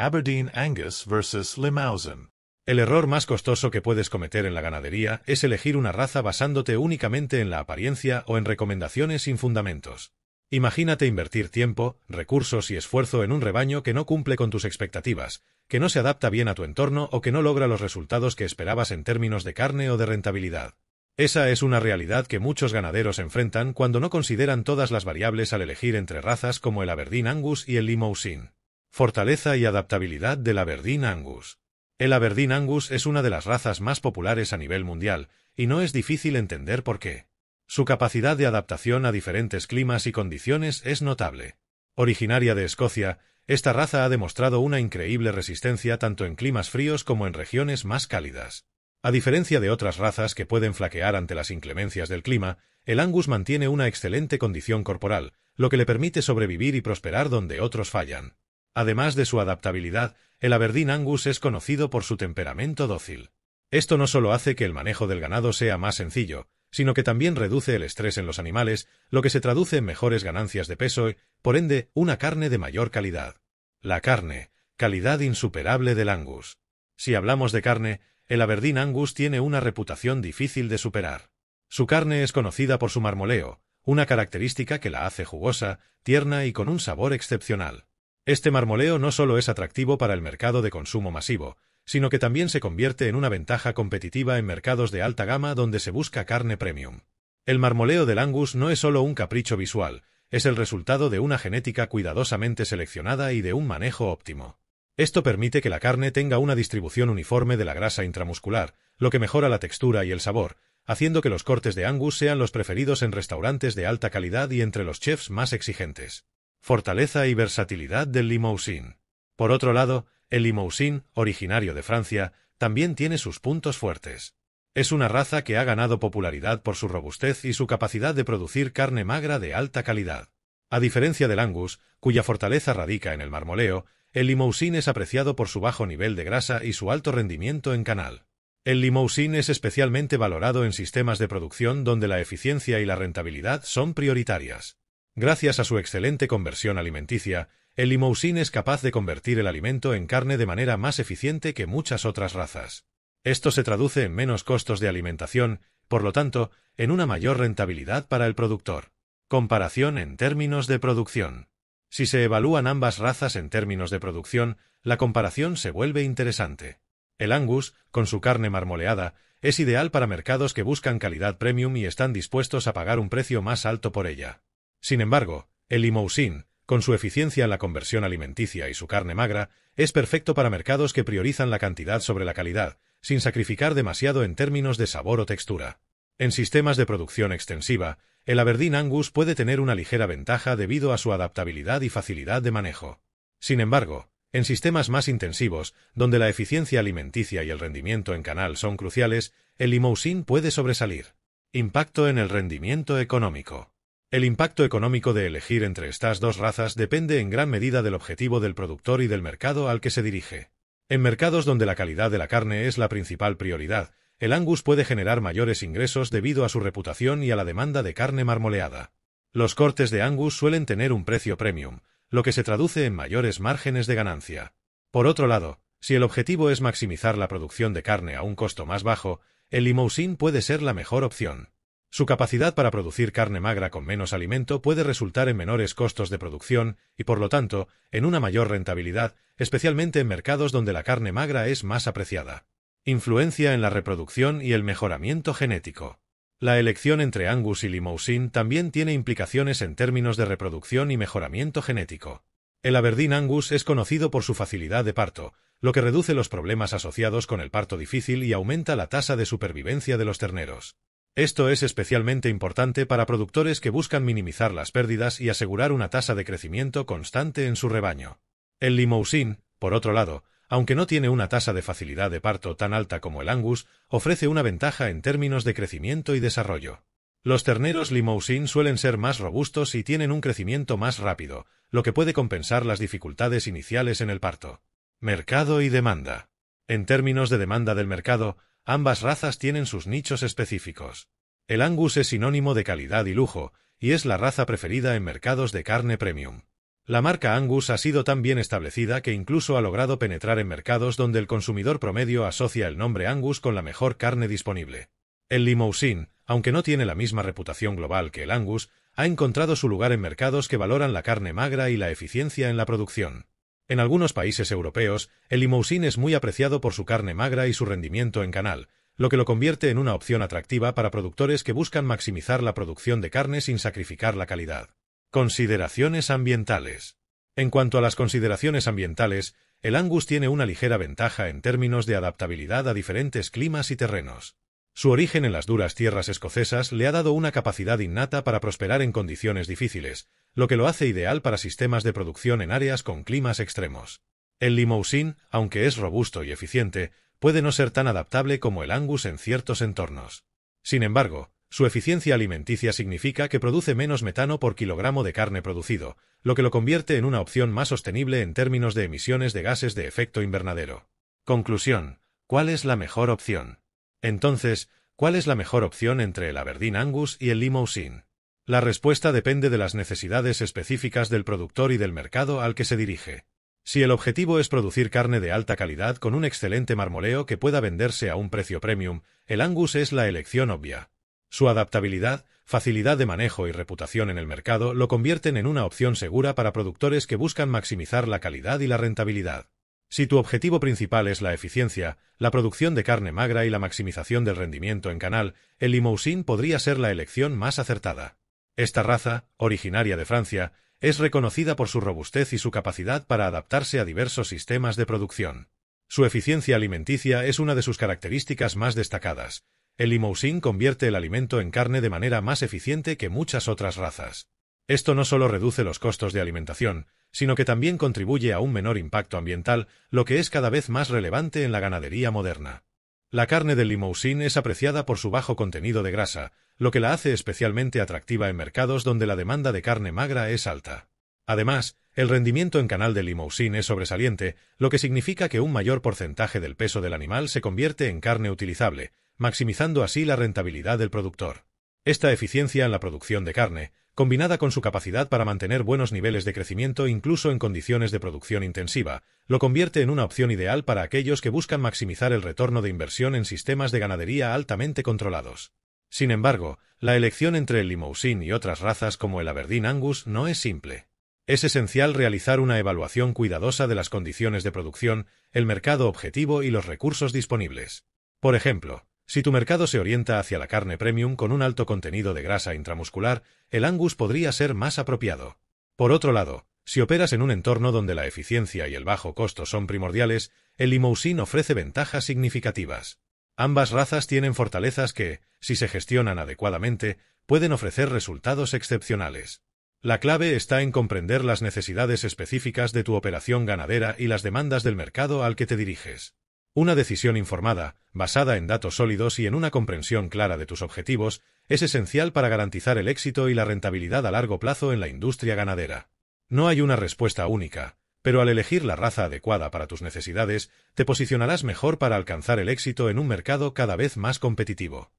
Aberdeen Angus vs. Limousin. El error más costoso que puedes cometer en la ganadería es elegir una raza basándote únicamente en la apariencia o en recomendaciones sin fundamentos. Imagínate invertir tiempo, recursos y esfuerzo en un rebaño que no cumple con tus expectativas, que no se adapta bien a tu entorno o que no logra los resultados que esperabas en términos de carne o de rentabilidad. Esa es una realidad que muchos ganaderos enfrentan cuando no consideran todas las variables al elegir entre razas como el Aberdeen Angus y el Limousin. Fortaleza y adaptabilidad del Aberdeen Angus. El Aberdeen Angus es una de las razas más populares a nivel mundial, y no es difícil entender por qué. Su capacidad de adaptación a diferentes climas y condiciones es notable. Originaria de Escocia, esta raza ha demostrado una increíble resistencia tanto en climas fríos como en regiones más cálidas. A diferencia de otras razas que pueden flaquear ante las inclemencias del clima, el Angus mantiene una excelente condición corporal, lo que le permite sobrevivir y prosperar donde otros fallan. Además de su adaptabilidad, el Aberdeen Angus es conocido por su temperamento dócil. Esto no solo hace que el manejo del ganado sea más sencillo, sino que también reduce el estrés en los animales, lo que se traduce en mejores ganancias de peso y, por ende, una carne de mayor calidad. La carne, calidad insuperable del Angus. Si hablamos de carne, el Aberdeen Angus tiene una reputación difícil de superar. Su carne es conocida por su marmoleo, una característica que la hace jugosa, tierna y con un sabor excepcional. Este marmoleo no solo es atractivo para el mercado de consumo masivo, sino que también se convierte en una ventaja competitiva en mercados de alta gama donde se busca carne premium. El marmoleo del Angus no es solo un capricho visual, es el resultado de una genética cuidadosamente seleccionada y de un manejo óptimo. Esto permite que la carne tenga una distribución uniforme de la grasa intramuscular, lo que mejora la textura y el sabor, haciendo que los cortes de Angus sean los preferidos en restaurantes de alta calidad y entre los chefs más exigentes. Fortaleza y versatilidad del Limousin. Por otro lado, el Limousin, originario de Francia, también tiene sus puntos fuertes. Es una raza que ha ganado popularidad por su robustez y su capacidad de producir carne magra de alta calidad. A diferencia del Angus, cuya fortaleza radica en el marmoleo, el Limousin es apreciado por su bajo nivel de grasa y su alto rendimiento en canal. El Limousin es especialmente valorado en sistemas de producción donde la eficiencia y la rentabilidad son prioritarias. Gracias a su excelente conversión alimenticia, el limousine es capaz de convertir el alimento en carne de manera más eficiente que muchas otras razas. Esto se traduce en menos costos de alimentación, por lo tanto, en una mayor rentabilidad para el productor. Comparación en términos de producción. Si se evalúan ambas razas en términos de producción, la comparación se vuelve interesante. El Angus, con su carne marmoleada, es ideal para mercados que buscan calidad premium y están dispuestos a pagar un precio más alto por ella. Sin embargo, el limousin, con su eficiencia en la conversión alimenticia y su carne magra, es perfecto para mercados que priorizan la cantidad sobre la calidad, sin sacrificar demasiado en términos de sabor o textura. En sistemas de producción extensiva, el Aberdeen Angus puede tener una ligera ventaja debido a su adaptabilidad y facilidad de manejo. Sin embargo, en sistemas más intensivos, donde la eficiencia alimenticia y el rendimiento en canal son cruciales, el limousine puede sobresalir. Impacto en el rendimiento económico. El impacto económico de elegir entre estas dos razas depende en gran medida del objetivo del productor y del mercado al que se dirige. En mercados donde la calidad de la carne es la principal prioridad, el Angus puede generar mayores ingresos debido a su reputación y a la demanda de carne marmoleada. Los cortes de Angus suelen tener un precio premium, lo que se traduce en mayores márgenes de ganancia. Por otro lado, si el objetivo es maximizar la producción de carne a un costo más bajo, el limousine puede ser la mejor opción. Su capacidad para producir carne magra con menos alimento puede resultar en menores costos de producción y, por lo tanto, en una mayor rentabilidad, especialmente en mercados donde la carne magra es más apreciada. Influencia en la reproducción y el mejoramiento genético. La elección entre Angus y Limousin también tiene implicaciones en términos de reproducción y mejoramiento genético. El Aberdeen Angus es conocido por su facilidad de parto, lo que reduce los problemas asociados con el parto difícil y aumenta la tasa de supervivencia de los terneros. Esto es especialmente importante para productores que buscan minimizar las pérdidas y asegurar una tasa de crecimiento constante en su rebaño. El Limousin, por otro lado, aunque no tiene una tasa de facilidad de parto tan alta como el Angus, ofrece una ventaja en términos de crecimiento y desarrollo. Los terneros Limousin suelen ser más robustos y tienen un crecimiento más rápido, lo que puede compensar las dificultades iniciales en el parto. Mercado y demanda. En términos de demanda del mercado, Ambas razas tienen sus nichos específicos. El Angus es sinónimo de calidad y lujo, y es la raza preferida en mercados de carne premium. La marca Angus ha sido tan bien establecida que incluso ha logrado penetrar en mercados donde el consumidor promedio asocia el nombre Angus con la mejor carne disponible. El Limousin, aunque no tiene la misma reputación global que el Angus, ha encontrado su lugar en mercados que valoran la carne magra y la eficiencia en la producción. En algunos países europeos, el limousine es muy apreciado por su carne magra y su rendimiento en canal, lo que lo convierte en una opción atractiva para productores que buscan maximizar la producción de carne sin sacrificar la calidad. Consideraciones ambientales. En cuanto a las consideraciones ambientales, el Angus tiene una ligera ventaja en términos de adaptabilidad a diferentes climas y terrenos. Su origen en las duras tierras escocesas le ha dado una capacidad innata para prosperar en condiciones difíciles, lo que lo hace ideal para sistemas de producción en áreas con climas extremos. El limousine, aunque es robusto y eficiente, puede no ser tan adaptable como el Angus en ciertos entornos. Sin embargo, su eficiencia alimenticia significa que produce menos metano por kilogramo de carne producido, lo que lo convierte en una opción más sostenible en términos de emisiones de gases de efecto invernadero. Conclusión. ¿Cuál es la mejor opción? Entonces, ¿cuál es la mejor opción entre el Aberdeen Angus y el Limousine? La respuesta depende de las necesidades específicas del productor y del mercado al que se dirige. Si el objetivo es producir carne de alta calidad con un excelente marmoleo que pueda venderse a un precio premium, el Angus es la elección obvia. Su adaptabilidad, facilidad de manejo y reputación en el mercado lo convierten en una opción segura para productores que buscan maximizar la calidad y la rentabilidad. Si tu objetivo principal es la eficiencia, la producción de carne magra y la maximización del rendimiento en canal, el Limousin podría ser la elección más acertada. Esta raza, originaria de Francia, es reconocida por su robustez y su capacidad para adaptarse a diversos sistemas de producción. Su eficiencia alimenticia es una de sus características más destacadas. El limousin convierte el alimento en carne de manera más eficiente que muchas otras razas. Esto no solo reduce los costos de alimentación, sino que también contribuye a un menor impacto ambiental, lo que es cada vez más relevante en la ganadería moderna. La carne del limousine es apreciada por su bajo contenido de grasa, lo que la hace especialmente atractiva en mercados donde la demanda de carne magra es alta. Además, el rendimiento en canal de limousine es sobresaliente, lo que significa que un mayor porcentaje del peso del animal se convierte en carne utilizable, maximizando así la rentabilidad del productor. Esta eficiencia en la producción de carne combinada con su capacidad para mantener buenos niveles de crecimiento incluso en condiciones de producción intensiva, lo convierte en una opción ideal para aquellos que buscan maximizar el retorno de inversión en sistemas de ganadería altamente controlados. Sin embargo, la elección entre el Limousin y otras razas como el Aberdeen Angus no es simple. Es esencial realizar una evaluación cuidadosa de las condiciones de producción, el mercado objetivo y los recursos disponibles. Por ejemplo, si tu mercado se orienta hacia la carne premium con un alto contenido de grasa intramuscular, el Angus podría ser más apropiado. Por otro lado, si operas en un entorno donde la eficiencia y el bajo costo son primordiales, el Limousin ofrece ventajas significativas. Ambas razas tienen fortalezas que, si se gestionan adecuadamente, pueden ofrecer resultados excepcionales. La clave está en comprender las necesidades específicas de tu operación ganadera y las demandas del mercado al que te diriges. Una decisión informada, basada en datos sólidos y en una comprensión clara de tus objetivos, es esencial para garantizar el éxito y la rentabilidad a largo plazo en la industria ganadera. No hay una respuesta única, pero al elegir la raza adecuada para tus necesidades, te posicionarás mejor para alcanzar el éxito en un mercado cada vez más competitivo.